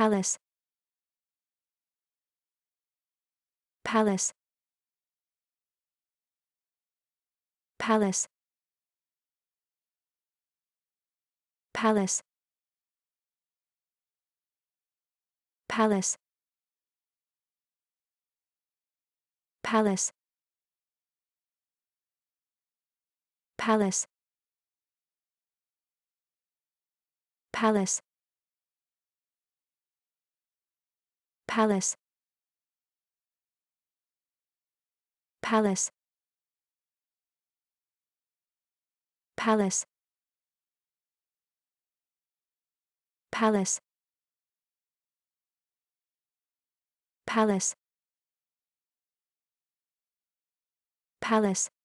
Palace Palace Palace Palace Palace Palace Palace Palace Palace Palace Palace Palace Palace Palace